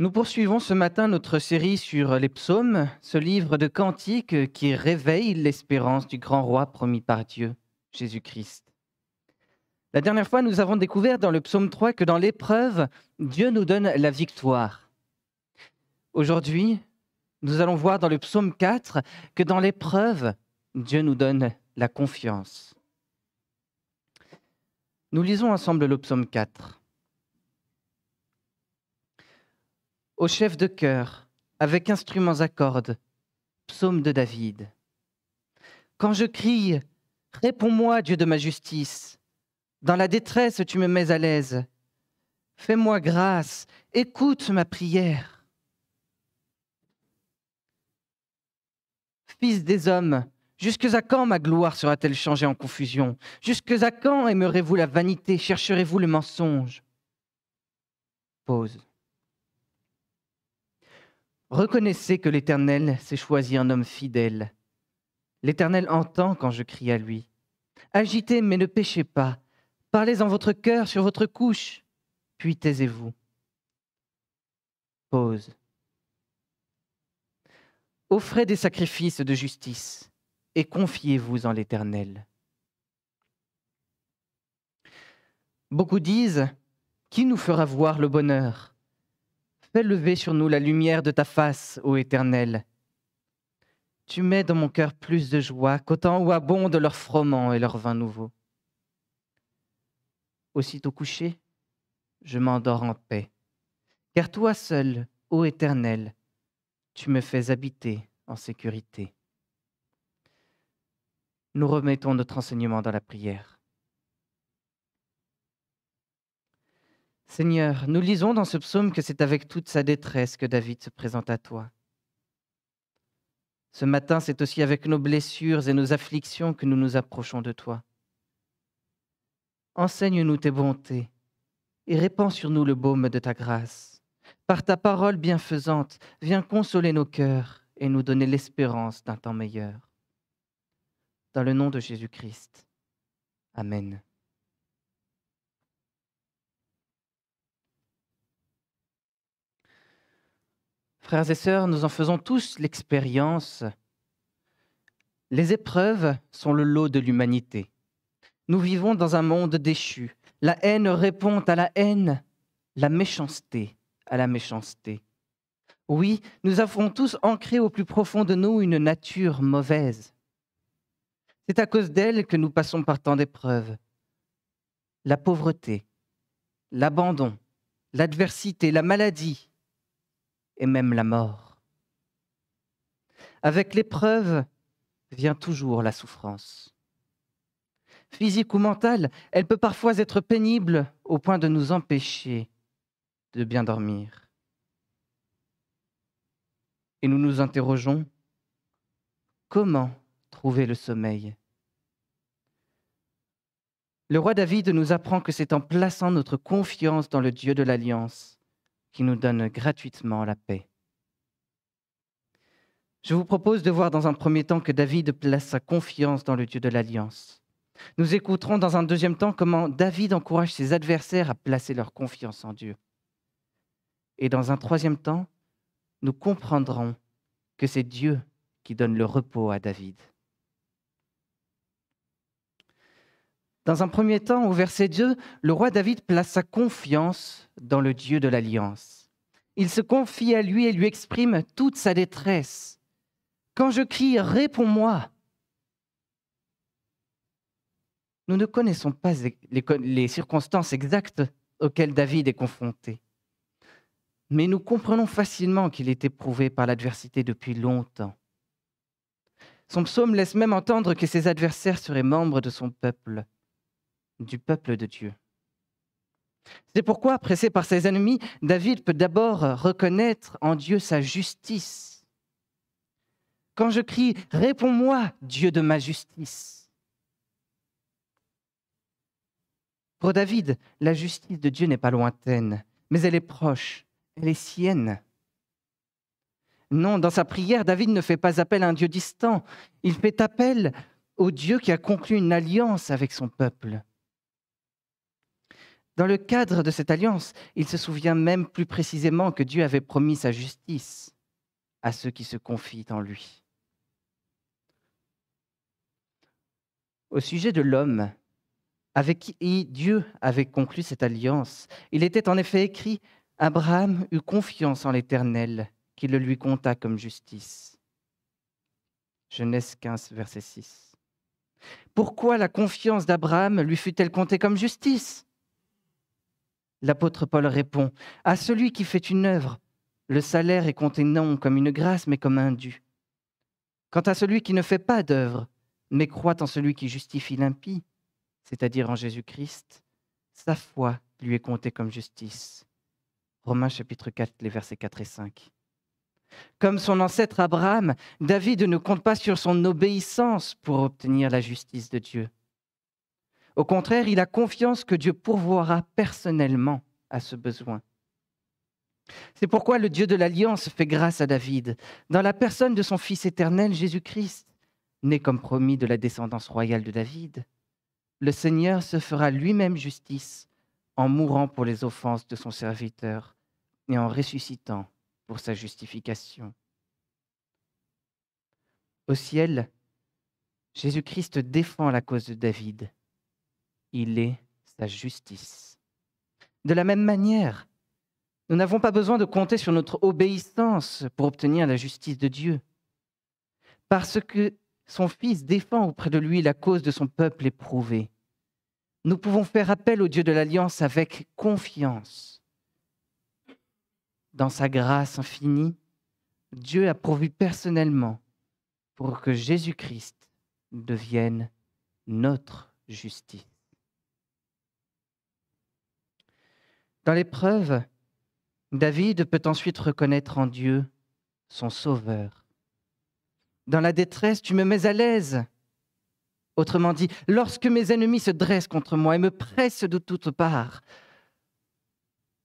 Nous poursuivons ce matin notre série sur les psaumes, ce livre de cantiques qui réveille l'espérance du grand roi promis par Dieu, Jésus-Christ. La dernière fois, nous avons découvert dans le psaume 3 que dans l'épreuve, Dieu nous donne la victoire. Aujourd'hui, nous allons voir dans le psaume 4 que dans l'épreuve, Dieu nous donne la confiance. Nous lisons ensemble le psaume 4. au chef de chœur, avec instruments à cordes, psaume de David. Quand je crie, réponds-moi, Dieu de ma justice. Dans la détresse, tu me mets à l'aise. Fais-moi grâce, écoute ma prière. Fils des hommes, Jusque à quand ma gloire sera-t-elle changée en confusion Jusque à quand aimerez-vous la vanité Chercherez-vous le mensonge Pause. Reconnaissez que l'Éternel s'est choisi un homme fidèle. L'Éternel entend quand je crie à lui. Agitez, mais ne péchez pas. Parlez en votre cœur, sur votre couche, puis taisez-vous. Pause. Offrez des sacrifices de justice et confiez-vous en l'Éternel. Beaucoup disent, Qui nous fera voir le bonheur Fais lever sur nous la lumière de ta face, ô Éternel. Tu mets dans mon cœur plus de joie qu'autant où abondent leurs froments et leurs vins nouveaux. Aussitôt couché, je m'endors en paix, car toi seul, ô Éternel, tu me fais habiter en sécurité. Nous remettons notre enseignement dans la prière. Seigneur, nous lisons dans ce psaume que c'est avec toute sa détresse que David se présente à toi. Ce matin, c'est aussi avec nos blessures et nos afflictions que nous nous approchons de toi. Enseigne-nous tes bontés et répands sur nous le baume de ta grâce. Par ta parole bienfaisante, viens consoler nos cœurs et nous donner l'espérance d'un temps meilleur. Dans le nom de Jésus-Christ. Amen. Frères et sœurs, nous en faisons tous l'expérience. Les épreuves sont le lot de l'humanité. Nous vivons dans un monde déchu. La haine répond à la haine, la méchanceté à la méchanceté. Oui, nous avons tous ancré au plus profond de nous une nature mauvaise. C'est à cause d'elle que nous passons par tant d'épreuves. La pauvreté, l'abandon, l'adversité, la maladie, et même la mort. Avec l'épreuve vient toujours la souffrance. Physique ou mentale, elle peut parfois être pénible au point de nous empêcher de bien dormir. Et nous nous interrogeons, comment trouver le sommeil Le roi David nous apprend que c'est en plaçant notre confiance dans le Dieu de l'Alliance qui nous donne gratuitement la paix. Je vous propose de voir dans un premier temps que David place sa confiance dans le Dieu de l'Alliance. Nous écouterons dans un deuxième temps comment David encourage ses adversaires à placer leur confiance en Dieu. Et dans un troisième temps, nous comprendrons que c'est Dieu qui donne le repos à David. Dans un premier temps, au verset 2, le roi David place sa confiance dans le Dieu de l'Alliance. Il se confie à lui et lui exprime toute sa détresse. Quand je crie, réponds-moi. Nous ne connaissons pas les, les circonstances exactes auxquelles David est confronté, mais nous comprenons facilement qu'il est éprouvé par l'adversité depuis longtemps. Son psaume laisse même entendre que ses adversaires seraient membres de son peuple du peuple de Dieu. C'est pourquoi, pressé par ses ennemis, David peut d'abord reconnaître en Dieu sa justice. Quand je crie ⁇ Réponds-moi, Dieu de ma justice ⁇ Pour David, la justice de Dieu n'est pas lointaine, mais elle est proche, elle est sienne. Non, dans sa prière, David ne fait pas appel à un Dieu distant, il fait appel au Dieu qui a conclu une alliance avec son peuple dans le cadre de cette alliance, il se souvient même plus précisément que Dieu avait promis sa justice à ceux qui se confient en lui. Au sujet de l'homme avec qui Dieu avait conclu cette alliance, il était en effet écrit Abraham eut confiance en l'Éternel, qui le lui compta comme justice. Genèse 15, verset 6. Pourquoi la confiance d'Abraham lui fut-elle comptée comme justice L'apôtre Paul répond À celui qui fait une œuvre, le salaire est compté non comme une grâce, mais comme un dû. Quant à celui qui ne fait pas d'œuvre, mais croit en celui qui justifie l'impie, c'est-à-dire en Jésus-Christ, sa foi lui est comptée comme justice. Romains chapitre 4, les versets 4 et 5. Comme son ancêtre Abraham, David ne compte pas sur son obéissance pour obtenir la justice de Dieu. Au contraire, il a confiance que Dieu pourvoira personnellement à ce besoin. C'est pourquoi le Dieu de l'Alliance fait grâce à David, dans la personne de son Fils éternel Jésus-Christ, né comme promis de la descendance royale de David. Le Seigneur se fera lui-même justice en mourant pour les offenses de son serviteur et en ressuscitant pour sa justification. Au ciel, Jésus-Christ défend la cause de David il est sa justice. De la même manière, nous n'avons pas besoin de compter sur notre obéissance pour obtenir la justice de Dieu, parce que son Fils défend auprès de lui la cause de son peuple éprouvé. Nous pouvons faire appel au Dieu de l'Alliance avec confiance. Dans sa grâce infinie, Dieu a pourvu personnellement pour que Jésus-Christ devienne notre justice. Dans l'épreuve, David peut ensuite reconnaître en Dieu son Sauveur. Dans la détresse, tu me mets à l'aise. Autrement dit, lorsque mes ennemis se dressent contre moi et me pressent de toutes parts,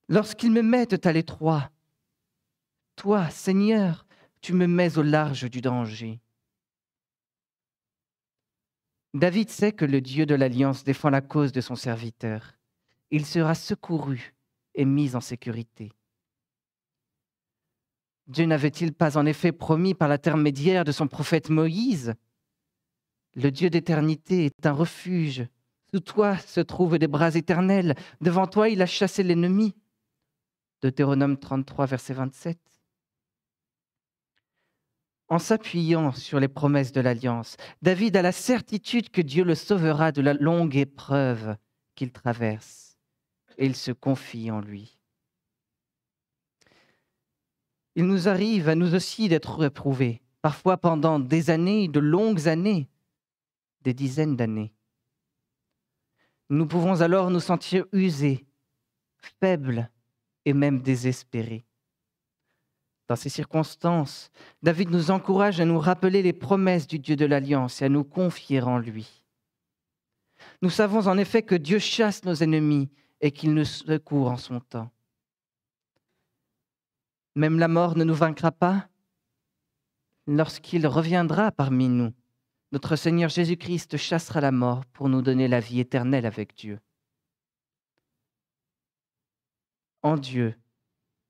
lorsqu'ils me mettent à l'étroit, toi, Seigneur, tu me mets au large du danger. David sait que le Dieu de l'Alliance défend la cause de son serviteur. Il sera secouru et mise en sécurité. Dieu n'avait-il pas en effet promis par l'intermédiaire de son prophète Moïse Le Dieu d'éternité est un refuge. Sous toi se trouvent des bras éternels. Devant toi, il a chassé l'ennemi. Deutéronome 33, verset 27. En s'appuyant sur les promesses de l'Alliance, David a la certitude que Dieu le sauvera de la longue épreuve qu'il traverse et il se confie en lui. Il nous arrive à nous aussi d'être éprouvés, parfois pendant des années, de longues années, des dizaines d'années. Nous pouvons alors nous sentir usés, faibles et même désespérés. Dans ces circonstances, David nous encourage à nous rappeler les promesses du Dieu de l'Alliance et à nous confier en lui. Nous savons en effet que Dieu chasse nos ennemis et qu'il nous secourt en son temps. Même la mort ne nous vaincra pas lorsqu'il reviendra parmi nous. Notre Seigneur Jésus-Christ chassera la mort pour nous donner la vie éternelle avec Dieu. En Dieu,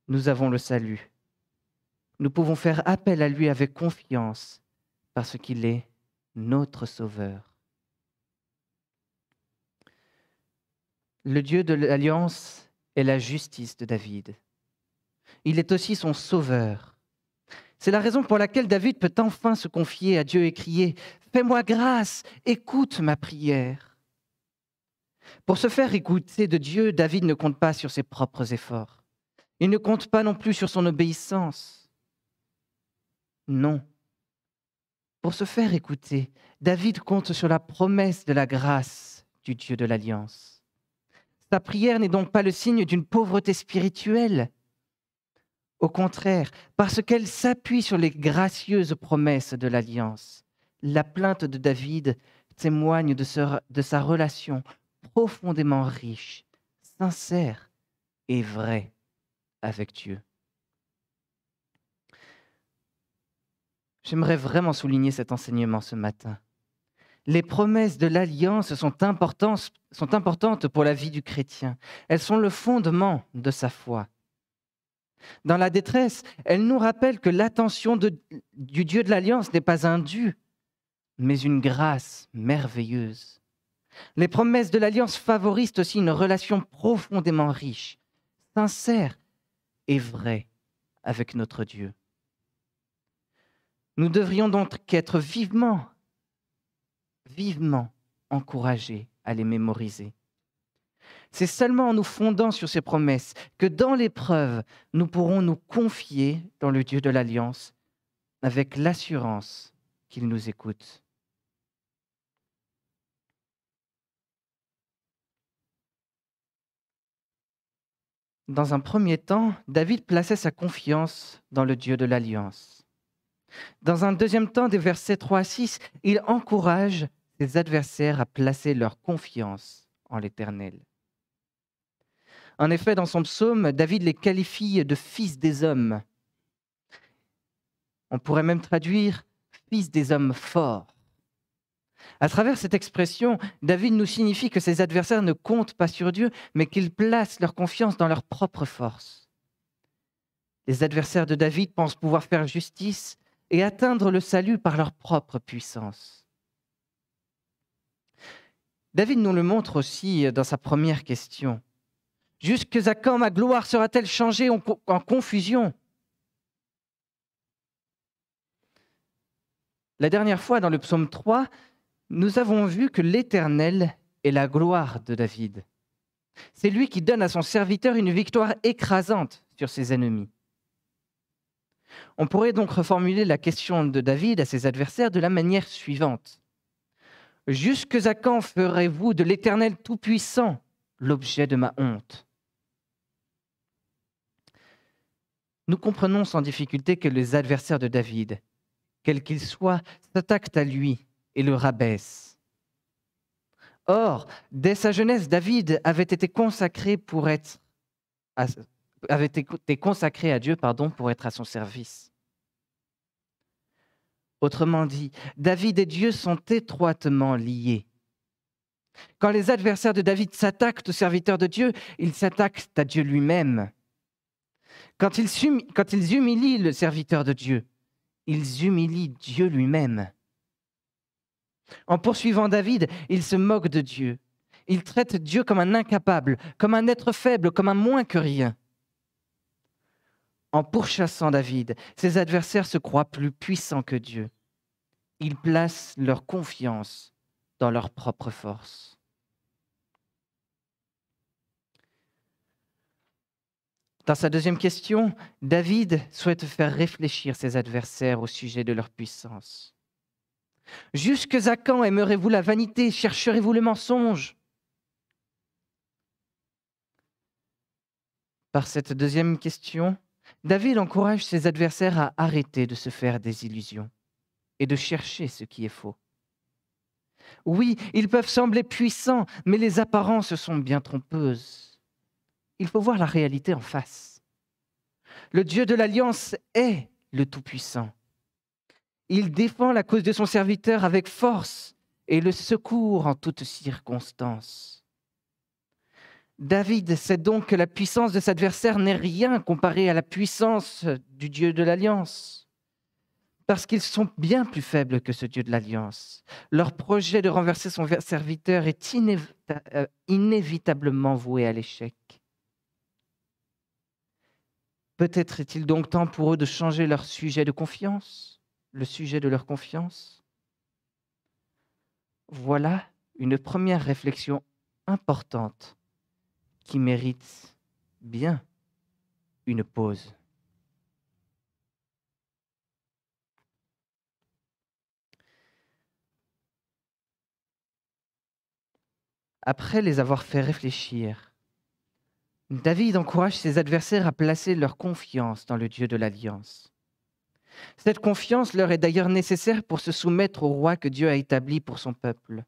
nous avons le salut. Nous pouvons faire appel à lui avec confiance parce qu'il est notre Sauveur. le Dieu de l'alliance est la justice de David. Il est aussi son sauveur. C'est la raison pour laquelle David peut enfin se confier à Dieu et crier ⁇ Fais-moi grâce, écoute ma prière ⁇ Pour se faire écouter de Dieu, David ne compte pas sur ses propres efforts. Il ne compte pas non plus sur son obéissance. Non. Pour se faire écouter, David compte sur la promesse de la grâce du Dieu de l'Alliance. Sa prière n'est donc pas le signe d'une pauvreté spirituelle. Au contraire, parce qu'elle s'appuie sur les gracieuses promesses de l'alliance. La plainte de David témoigne de, de sa relation profondément riche, sincère et vraie avec Dieu. J'aimerais vraiment souligner cet enseignement ce matin. Les promesses de l'alliance sont, importantes pour la vie du chrétien. Elles sont le fondement de sa foi. Dans la détresse, elles nous rappellent que l'attention du Dieu de l'alliance n'est pas un dû, mais une grâce merveilleuse. Les promesses de l'alliance favorisent aussi une relation profondément riche, sincère et vraie avec notre Dieu. Nous devrions donc être vivement vivement encouragés à les mémoriser. C'est seulement en nous fondant sur ces promesses que dans l'épreuve, nous pourrons nous confier dans le Dieu de l'Alliance avec l'assurance qu'il nous écoute. Dans un premier temps, David plaçait sa confiance dans le Dieu de l'Alliance. Dans un deuxième temps, des versets 3 à 6, il encourage ses adversaires à placer leur confiance en l'Éternel. En effet, dans son psaume, David les qualifie de fils des hommes. On pourrait même traduire fils des hommes forts. À travers cette expression, David nous signifie que ses adversaires ne comptent pas sur Dieu, mais qu'ils placent leur confiance dans leur propre force. Les adversaires de David pensent pouvoir faire justice et atteindre le salut par leur propre puissance. David nous le montre aussi euh, dans sa première question. Jusque à quand ma gloire sera-t-elle changée en confusion La dernière fois, dans le psaume 3, nous avons vu que l'Éternel est la gloire de David. C'est lui qui donne à son serviteur une victoire écrasante sur ses ennemis. On pourrait donc reformuler la question de David à ses adversaires de la manière suivante. Jusque à quand ferez-vous de l'Éternel Tout-Puissant l'objet de ma honte Nous comprenons sans difficulté que les adversaires de David, quels qu'ils soient, s'attaquent à lui et le rabaissent. Or, dès sa jeunesse, David avait été consacré pour être avait été consacré à Dieu pardon, pour être à son service. Autrement dit, David et Dieu sont étroitement liés. Quand les adversaires de David s'attaquent au serviteur de Dieu, ils s'attaquent à Dieu lui-même. Quand ils, humilient le serviteur de Dieu, ils humilient Dieu lui-même. En poursuivant David, ils se moquent de Dieu. Ils traitent Dieu comme un incapable, comme un être faible, comme un moins que rien en pourchassant David, ses adversaires se croient plus puissants que Dieu. Ils placent leur confiance dans leur propre force. Dans sa deuxième question, David souhaite faire réfléchir ses adversaires au sujet de leur puissance. Jusque à quand aimerez-vous la vanité, chercherez-vous le mensonge Par cette deuxième question, David encourage ses adversaires à arrêter de se faire des illusions et de chercher ce qui est faux. Oui, ils peuvent sembler puissants, mais les apparences sont bien trompeuses. Il faut voir la réalité en face. Le Dieu de l'Alliance est le Tout-Puissant. Il défend la cause de son serviteur avec force et le secourt en toutes circonstances. David sait donc que la puissance de cet adversaire n'est rien comparée à la puissance du Dieu de l'Alliance, parce qu'ils sont bien plus faibles que ce Dieu de l'Alliance. Leur projet de renverser son serviteur est euh, inévitablement voué à l'échec. Peut-être est-il donc temps pour eux de changer leur sujet de confiance, le sujet de leur confiance. Voilà une première réflexion importante qui mérite bien une pause. Après les avoir fait réfléchir, David encourage ses adversaires à placer leur confiance dans le Dieu de l'Alliance. Cette confiance leur est d'ailleurs nécessaire pour se soumettre au roi que Dieu a établi pour son peuple.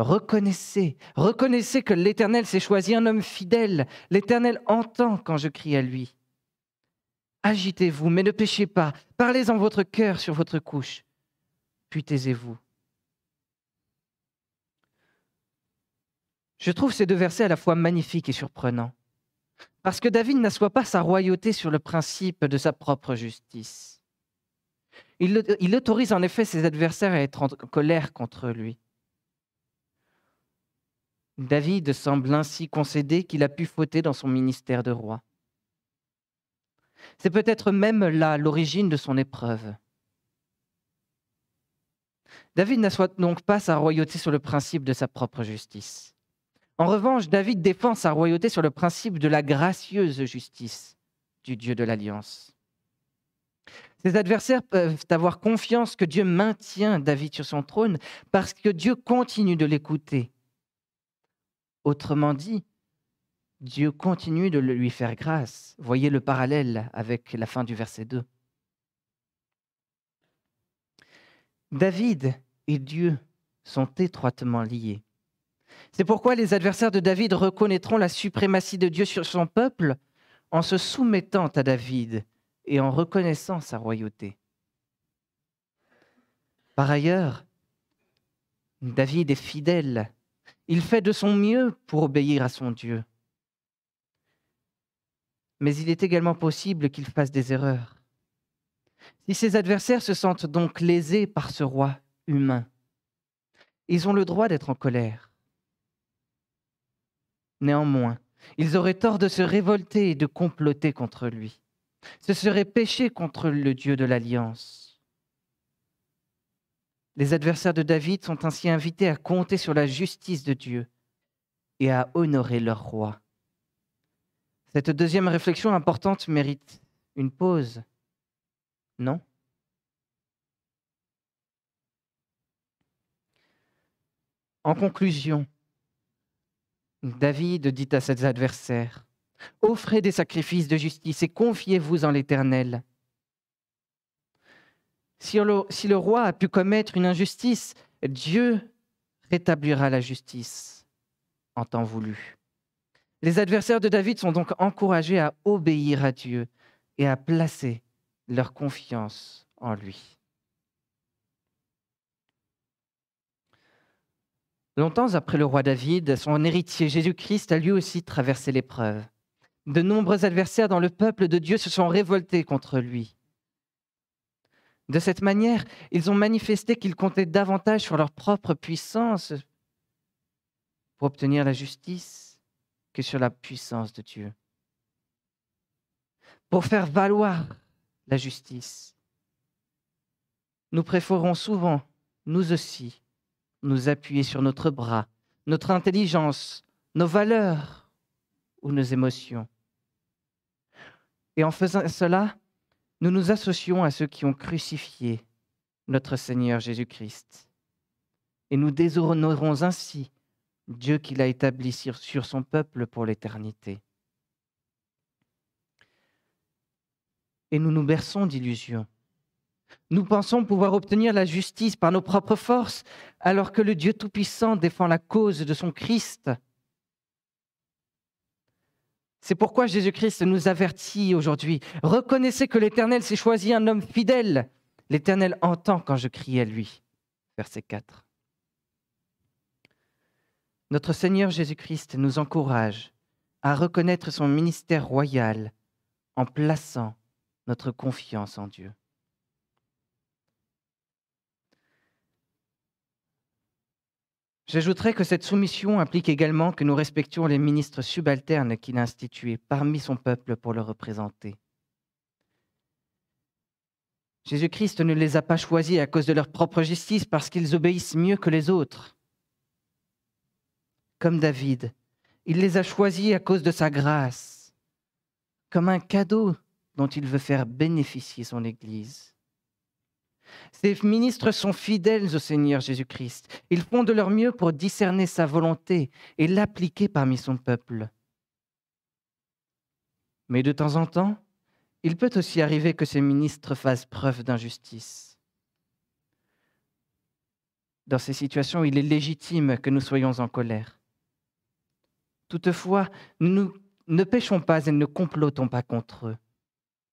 Reconnaissez, reconnaissez que l'Éternel s'est choisi un homme fidèle. L'Éternel entend quand je crie à lui. Agitez-vous, mais ne péchez pas. Parlez en votre cœur sur votre couche. Puis taisez-vous. Je trouve ces deux versets à la fois magnifiques et surprenants. Parce que David n'assoit pas sa royauté sur le principe de sa propre justice. Il, il autorise en effet ses adversaires à être en colère contre lui. David semble ainsi concéder qu'il a pu fauter dans son ministère de roi. C'est peut-être même là l'origine de son épreuve. David n'assoit donc pas sa royauté sur le principe de sa propre justice. En revanche, David défend sa royauté sur le principe de la gracieuse justice du Dieu de l'Alliance. Ses adversaires peuvent avoir confiance que Dieu maintient David sur son trône parce que Dieu continue de l'écouter Autrement dit, Dieu continue de lui faire grâce. Voyez le parallèle avec la fin du verset 2. David et Dieu sont étroitement liés. C'est pourquoi les adversaires de David reconnaîtront la suprématie de Dieu sur son peuple en se soumettant à David et en reconnaissant sa royauté. Par ailleurs, David est fidèle il fait de son mieux pour obéir à son Dieu. Mais il est également possible qu'il fasse des erreurs. Si ses adversaires se sentent donc lésés par ce roi humain, ils ont le droit d'être en colère. Néanmoins, ils auraient tort de se révolter et de comploter contre lui. Ce serait péché contre le Dieu de l'Alliance. Les adversaires de David sont ainsi invités à compter sur la justice de Dieu et à honorer leur roi. Cette deuxième réflexion importante mérite une pause, non En conclusion, David dit à ses adversaires, Offrez des sacrifices de justice et confiez-vous en l'Éternel. Si le, roi a pu commettre une injustice, Dieu rétablira la justice en temps voulu. Les adversaires de David sont donc encouragés à obéir à Dieu et à placer leur confiance en lui. Longtemps après le roi David, son héritier Jésus-Christ a lui aussi traversé l'épreuve. De nombreux adversaires dans le peuple de Dieu se sont révoltés contre lui. De cette manière, ils ont manifesté qu'ils comptaient davantage sur leur propre puissance pour obtenir la justice que sur la puissance de Dieu. Pour faire valoir la justice, nous préférons souvent, nous aussi, nous appuyer sur notre bras, notre intelligence, nos valeurs ou nos émotions. Et en faisant cela, nous nous associons à ceux qui ont crucifié notre Seigneur Jésus-Christ. Et nous déshonorons ainsi Dieu qui l'a établi sur son peuple pour l'éternité. Et nous nous berçons d'illusions. Nous pensons pouvoir obtenir la justice par nos propres forces, alors que le Dieu Tout-Puissant défend la cause de son Christ c'est pourquoi Jésus-Christ nous avertit aujourd'hui. Reconnaissez que l'Éternel s'est choisi un homme fidèle. L'Éternel entend quand je crie à lui. Verset 4. Notre Seigneur Jésus-Christ nous encourage à reconnaître son ministère royal en plaçant notre confiance en Dieu. J'ajouterai que cette soumission implique également que nous respections les ministres subalternes qu'il a institués parmi son peuple pour le représenter. Jésus-Christ ne les a pas choisis à cause de leur propre justice parce qu'ils obéissent mieux que les autres. Comme David, il les a choisis à cause de sa grâce, comme un cadeau dont il veut faire bénéficier son Église. Ces ministres sont fidèles au Seigneur Jésus-Christ. Ils font de leur mieux pour discerner sa volonté et l'appliquer parmi son peuple. Mais de temps en temps, il peut aussi arriver que ces ministres fassent preuve d'injustice. Dans ces situations, il est légitime que nous soyons en colère. Toutefois, nous ne péchons pas et ne complotons pas contre eux.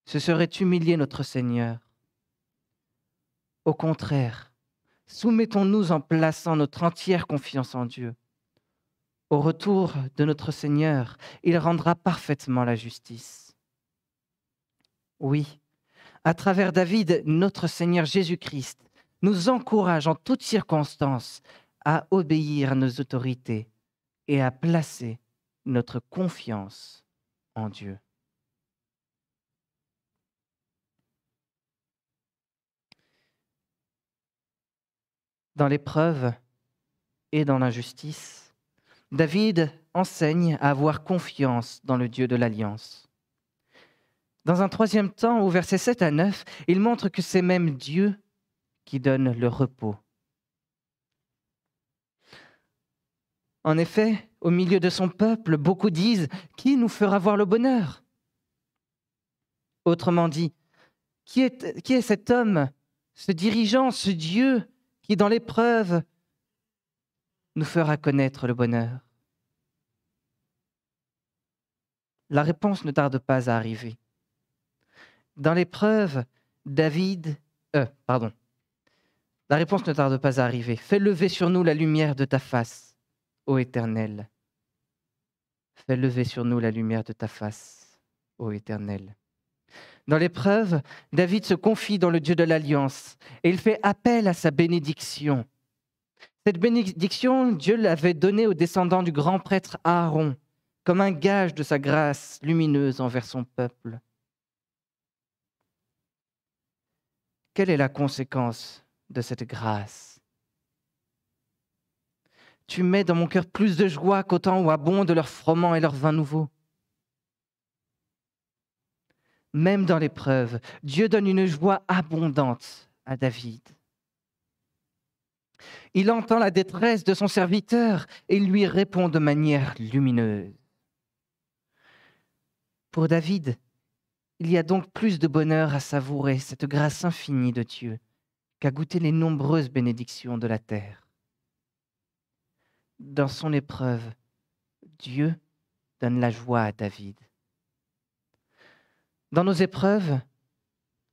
Ce serait humilier notre Seigneur. Au contraire, soumettons-nous en plaçant notre entière confiance en Dieu. Au retour de notre Seigneur, il rendra parfaitement la justice. Oui, à travers David, notre Seigneur Jésus-Christ nous encourage en toutes circonstances à obéir à nos autorités et à placer notre confiance en Dieu. dans l'épreuve et dans l'injustice, David enseigne à avoir confiance dans le Dieu de l'Alliance. Dans un troisième temps, au verset 7 à 9, il montre que c'est même Dieu qui donne le repos. En effet, au milieu de son peuple, beaucoup disent, Qui nous fera voir le bonheur Autrement dit, qui est, qui est cet homme, ce dirigeant, ce Dieu qui, dans l'épreuve, nous fera connaître le bonheur. La réponse ne tarde pas à arriver. Dans l'épreuve, David, euh, pardon, la réponse ne tarde pas à arriver. Fais lever sur nous la lumière de ta face, ô Éternel. Fais lever sur nous la lumière de ta face, ô Éternel. Dans l'épreuve, David se confie dans le Dieu de l'Alliance et il fait appel à sa bénédiction. Cette bénédiction, Dieu l'avait donnée aux descendants du grand prêtre Aaron comme un gage de sa grâce lumineuse envers son peuple. Quelle est la conséquence de cette grâce Tu mets dans mon cœur plus de joie qu'au temps où abondent leurs froment et leurs vin nouveaux même dans l'épreuve. Dieu donne une joie abondante à David. Il entend la détresse de son serviteur et lui répond de manière lumineuse. Pour David, il y a donc plus de bonheur à savourer cette grâce infinie de Dieu qu'à goûter les nombreuses bénédictions de la terre. Dans son épreuve, Dieu donne la joie à David. Dans nos épreuves,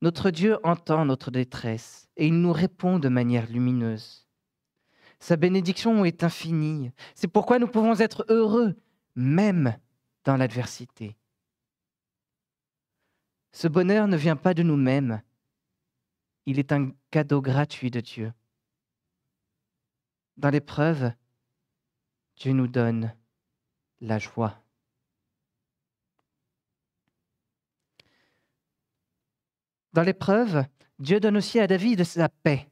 notre Dieu entend notre détresse et il nous répond de manière lumineuse. Sa bénédiction est infinie. C'est pourquoi nous pouvons être heureux, même dans l'adversité. Ce bonheur ne vient pas de nous-mêmes. Il est un cadeau gratuit de Dieu. Dans l'épreuve, Dieu nous donne la joie. Dans l'épreuve, Dieu donne aussi à David sa paix.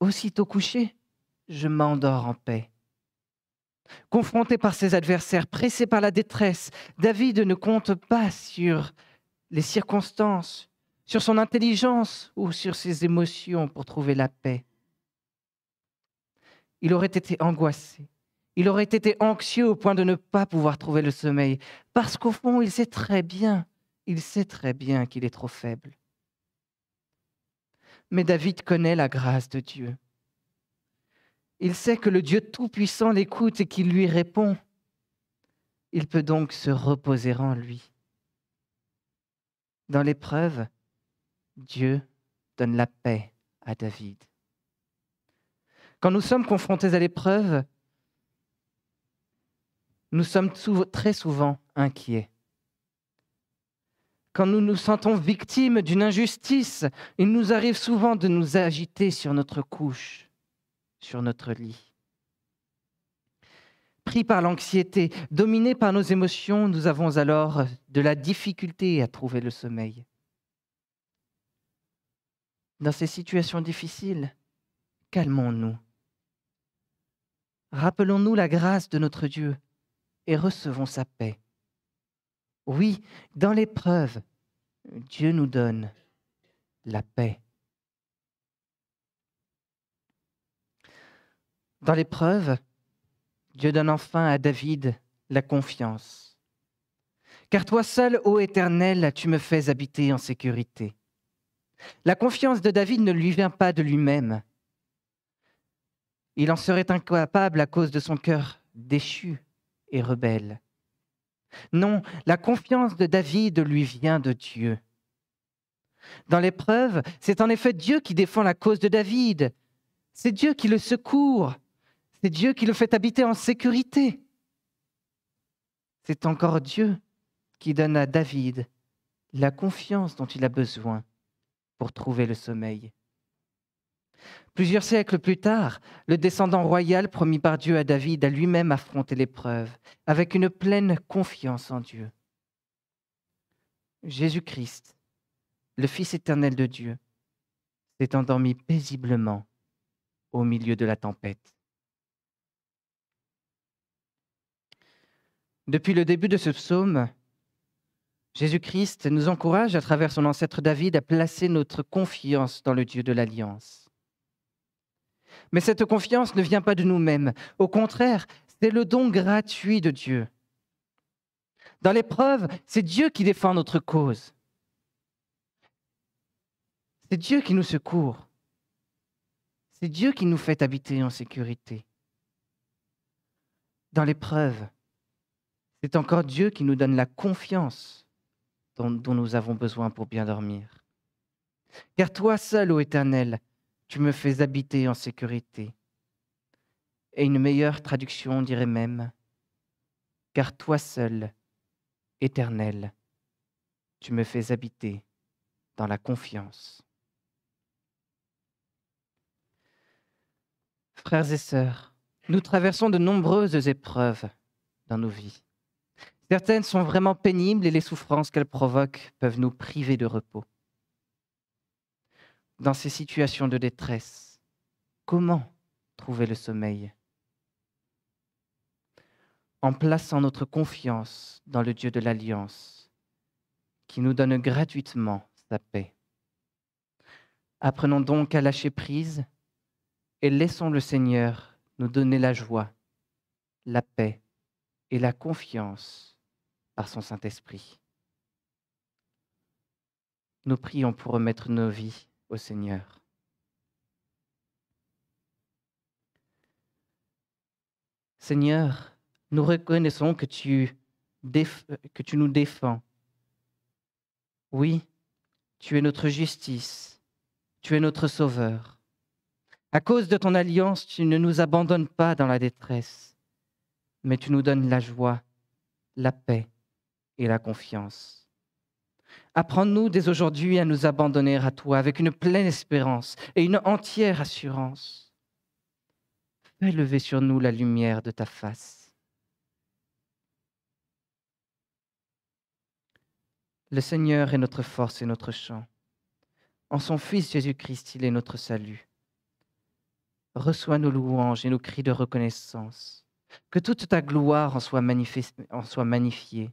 Aussitôt couché, je m'endors en paix. Confronté par ses adversaires, pressé par la détresse, David ne compte pas sur les circonstances, sur son intelligence ou sur ses émotions pour trouver la paix. Il aurait été angoissé, il aurait été anxieux au point de ne pas pouvoir trouver le sommeil, parce qu'au fond, il sait très bien il sait très bien qu'il est trop faible. Mais David connaît la grâce de Dieu. Il sait que le Dieu Tout-Puissant l'écoute et qu'il lui répond. Il peut donc se reposer en lui. Dans l'épreuve, Dieu donne la paix à David. Quand nous sommes confrontés à l'épreuve, nous sommes très souvent inquiets quand nous nous sentons victimes d'une injustice, il nous arrive souvent de nous agiter sur notre couche, sur notre lit. Pris par l'anxiété, dominés par nos émotions, nous avons alors de la difficulté à trouver le sommeil. Dans ces situations difficiles, calmons-nous. Rappelons-nous la grâce de notre Dieu et recevons sa paix. Oui, dans l'épreuve, Dieu nous donne la paix. Dans l'épreuve, Dieu donne enfin à David la confiance. Car toi seul, ô Éternel, tu me fais habiter en sécurité. La confiance de David ne lui vient pas de lui-même. Il en serait incapable à cause de son cœur déchu et rebelle. Non, la confiance de David lui vient de Dieu. Dans l'épreuve, c'est en effet Dieu qui défend la cause de David. C'est Dieu qui le secourt. C'est Dieu qui le fait habiter en sécurité. C'est encore Dieu qui donne à David la confiance dont il a besoin pour trouver le sommeil. Plusieurs siècles plus tard, le descendant royal promis par Dieu à David a lui-même affronté l'épreuve avec une pleine confiance en Dieu. Jésus-Christ, le Fils éternel de Dieu, s'est endormi paisiblement au milieu de la tempête. Depuis le début de ce psaume, Jésus-Christ nous encourage à travers son ancêtre David à placer notre confiance dans le Dieu de l'Alliance. Mais cette confiance ne vient pas de nous-mêmes. Au contraire, c'est le don gratuit de Dieu. Dans l'épreuve, c'est Dieu qui défend notre cause. C'est Dieu qui nous secourt. C'est Dieu qui nous fait habiter en sécurité. Dans l'épreuve, c'est encore Dieu qui nous donne la confiance dont, dont, nous avons besoin pour bien dormir. Car toi seul, ô Éternel, tu me fais habiter en sécurité. Et une meilleure traduction dirait même, car toi seul, éternel, tu me fais habiter dans la confiance. Frères et sœurs, nous traversons de nombreuses épreuves dans nos vies. Certaines sont vraiment pénibles et les souffrances qu'elles provoquent peuvent nous priver de repos dans ces situations de détresse Comment trouver le sommeil En plaçant notre confiance dans le Dieu de l'Alliance, qui nous donne gratuitement sa paix. Apprenons donc à lâcher prise et laissons le Seigneur nous donner la joie, la paix et la confiance par son Saint-Esprit. Nous prions pour remettre nos vies Seigneur. Seigneur, nous reconnaissons que tu, que tu nous défends. Oui, tu es notre justice, tu es notre sauveur. À cause de ton alliance, tu ne nous abandonnes pas dans la détresse, mais tu nous donnes la joie, la paix et la confiance. Apprends-nous dès aujourd'hui à nous abandonner à toi avec une pleine espérance et une entière assurance. Fais lever sur nous la lumière de ta face. Le Seigneur est notre force et notre chant. En son Fils Jésus-Christ, il est notre salut. Reçois nos louanges et nos cris de reconnaissance. Que toute ta gloire en soit, en soit magnifiée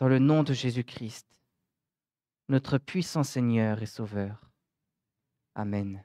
dans le nom de Jésus-Christ, notre puissant Seigneur et Sauveur. Amen.